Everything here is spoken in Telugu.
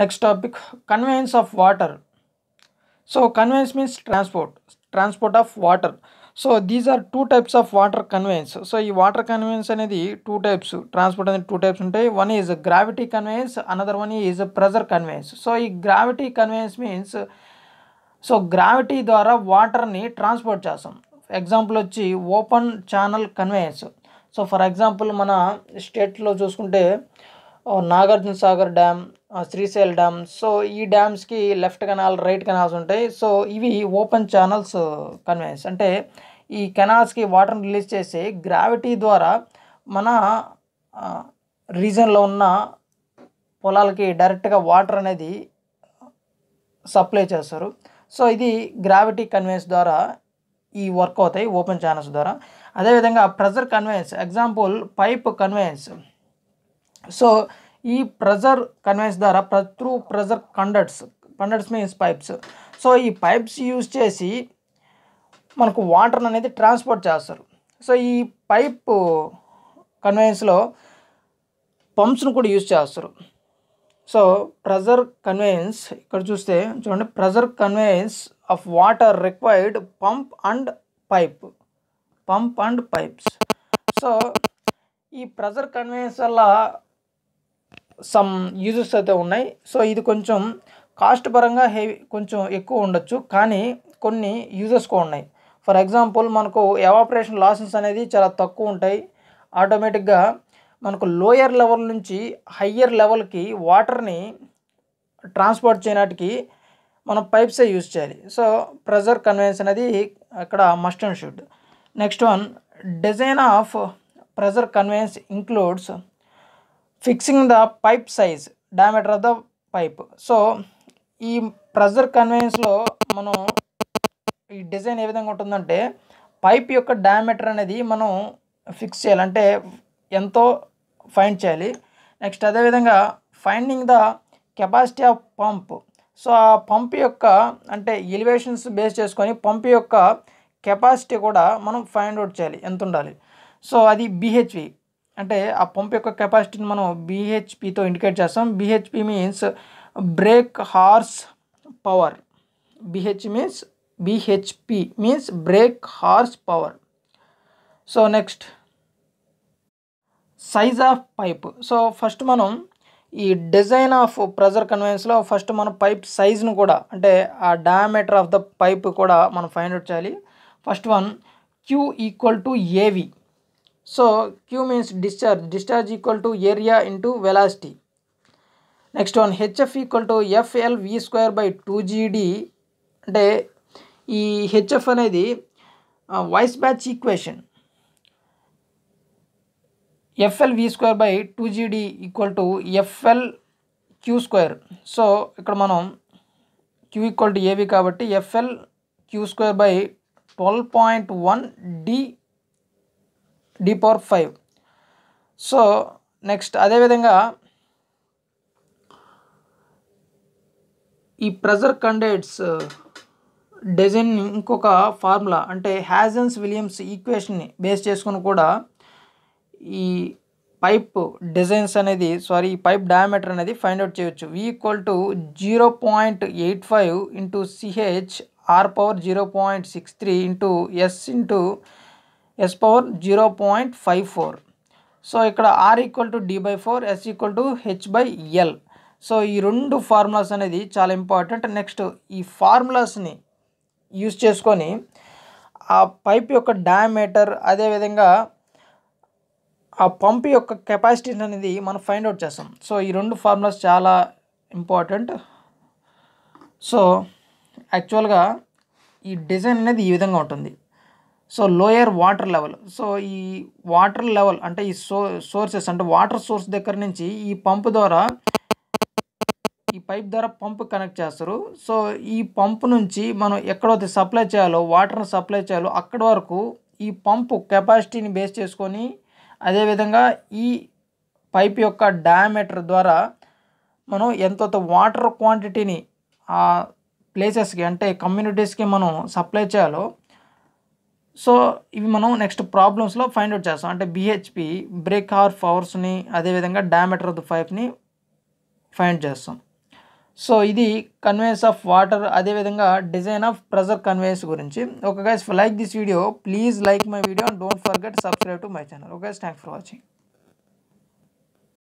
next topic conveyance of water so conveyance means transport transport of water so these are two types of water conveyance so ఈ వాటర్ కన్వేయన్స్ అనేది టూ టైప్స్ ట్రాన్స్పోర్ట్ అనేది టూ టైప్స్ ఉంటాయి one is gravity conveyance another one is pressure conveyance so ఈ gravity conveyance means so gravity ద్వారా వాటర్ని ట్రాన్స్పోర్ట్ చేస్తాం ఎగ్జాంపుల్ వచ్చి open channel conveyance so for example మన స్టేట్లో చూసుకుంటే Nagarjuna Sagar dam Srisail dam so ఈ డ్యామ్స్కి లెఫ్ట్ కెనాల్ రైట్ కెనాల్స్ ఉంటాయి సో ఇవి ఓపెన్ ఛానల్స్ కన్వేన్స్ అంటే ఈ కెనాల్స్కి వాటర్ని రిలీజ్ చేసి గ్రావిటీ ద్వారా మన రీజన్లో ఉన్న పొలాలకి డైరెక్ట్గా వాటర్ అనేది సప్లై చేస్తారు సో ఇది గ్రావిటీ కన్వేన్స్ ద్వారా ఈ వర్క్ అవుతాయి ఓపెన్ ఛానల్స్ ద్వారా అదేవిధంగా pressure conveyance example pipe conveyance so ఈ ప్రెజర్ కన్వెన్స్ ద్వారా through pressure conducts conducts means pipes so ఈ పైప్స్ యూజ్ చేసి మనకు వాటర్ అనేది ట్రాన్స్పోర్ట్ చేస్తారు సో ఈ పైప్ కన్వెన్స్లో పంప్స్ను కూడా యూజ్ చేస్తారు సో ప్రెజర్ కన్వెన్స్ ఇక్కడ చూస్తే చూడండి pressure conveyance of water required pump and pipe pump and pipes so ఈ ప్రెజర్ కన్వేయన్స్ వల్ల సమ్ యూజెస్ అయితే ఉన్నాయి సో ఇది కొంచెం కాస్ట్ పరంగా హెవీ కొంచెం ఎక్కువ ఉండొచ్చు కానీ కొన్ని యూజెస్ కూడా ఉన్నాయి ఫర్ ఎగ్జాంపుల్ మనకు ఎవాపరేషన్ లాసెస్ అనేది చాలా తక్కువ ఉంటాయి ఆటోమేటిక్గా మనకు లోయర్ లెవెల్ నుంచి హయ్యర్ లెవెల్కి వాటర్ని ట్రాన్స్పోర్ట్ చేయడానికి మనం పైప్సే యూజ్ చేయాలి సో ప్రెజర్ కన్వెన్స్ అనేది అక్కడ must and should next one design of pressure conveyance includes fixing the pipe size diameter of the pipe so ఈ ప్రెజర్ కన్వెన్స్లో మనం ఈ డిజైన్ ఏ విధంగా ఉంటుందంటే పైప్ యొక్క డయామీటర్ అనేది మనం ఫిక్స్ చేయాలి అంటే ఎంతో ఫైండ్ చేయాలి నెక్స్ట్ అదేవిధంగా finding the capacity of pump so ఆ పంప్ యొక్క అంటే ఎలివేషన్స్ బేస్ చేసుకొని పంప్ యొక్క కెపాసిటీ కూడా మనం ఫైండ్ అవుట్ చేయాలి ఎంత ఉండాలి సో అది బిహెచ్వి అంటే ఆ పంప్ యొక్క కెపాసిటీని మనం బీహెచ్పితో ఇండికేట్ చేస్తాం BHP means brake horse power BH means BHP means brake horse power so next size of pipe so first మనం ఈ డిజైన్ ఆఫ్ ప్రెజర్ కన్వెన్స్లో ఫస్ట్ మనం పైప్ సైజ్ను కూడా అంటే ఆ డయామీటర్ ఆఫ్ ద పైప్ కూడా మనం ఫైండ్ అవుట్ చేయాలి first one Q equal to AV so Q means discharge discharge equal to area into velocity next one HF equal to FL V square by two GD అంటే ఈ హెచ్ఎఫ్ అనేది Weisbach equation FL V square by two GD equal to FL Q square so ఇక్కడ మనం క్యూ ఈక్వల్ టు ఏవి కాబట్టి FL Q square by twelve point one D D power five so next అదేవిధంగా ఈ ప్రెజర్ కండేట్స్ డెజైన్ ఇంకొక ఫార్ములా అంటే హ్యాజన్స్ విలియమ్స్ ఈక్వేషన్ని బేస్ చేసుకుని కూడా ఈ పైప్ డిజైన్స్ అనేది సారీ ఈ పైప్ డయామీటర్ అనేది ఫైండ్ అవుట్ చేయొచ్చు V equal to zero point eight five into CH R power zero point six three into S into S power zero point five four so ఇక్కడ R equal to D by four S equal to H by L so ఈ రెండు ఫార్ములాస్ అనేది చాలా ఇంపార్టెంట్ నెక్స్ట్ ఈ ఫార్ములాస్ని యూజ్ చేసుకొని ఆ పైప్ యొక్క డయామీటర్ అదేవిధంగా ఆ పంప్ యొక్క కెపాసిటీ అనేది మనం ఫైండ్ అవుట్ చేస్తాం సో ఈ రెండు ఫార్ములాస్ చాలా ఇంపార్టెంట్ సో యాక్చువల్గా ఈ డిజైన్ అనేది ఈ విధంగా ఉంటుంది so lower water level so ఈ వాటర్ లెవెల్ అంటే ఈ సో సోర్సెస్ అంటే వాటర్ సోర్స్ దగ్గర నుంచి ఈ పంపు ద్వారా ఈ పైప్ ద్వారా పంప్ కనెక్ట్ చేస్తారు సో ఈ పంప్ నుంచి మనం ఎక్కడైతే సప్లై చేయాలో వాటర్ని సప్లై చేయాలో అక్కడి వరకు ఈ పంపు కెపాసిటీని బేస్ చేసుకొని అదేవిధంగా ఈ పైప్ యొక్క డయామీటర్ ద్వారా మనం ఎంతో వాటర్ క్వాంటిటీని ఆ ప్లేసెస్కి అంటే కమ్యూనిటీస్కి మనం సప్లై చేయాలో సో ఇవి మనం నెక్స్ట్ ప్రాబ్లమ్స్లో ఫైండ్ అవుట్ చేస్తాం అంటే బిహెచ్పి బ్రేక్ హార్ పవర్స్ని అదేవిధంగా డయామీటర్ ఆఫ్ ద పైప్ని ఫైండ్ చేస్తాం సో ఇది కన్వేయన్స్ ఆఫ్ వాటర్ అదేవిధంగా డిజైన్ ఆఫ్ ప్రెజర్ కన్వేయన్స్ గురించి okay guys like this video please like my video and don't forget subscribe to my channel okay thanks for watching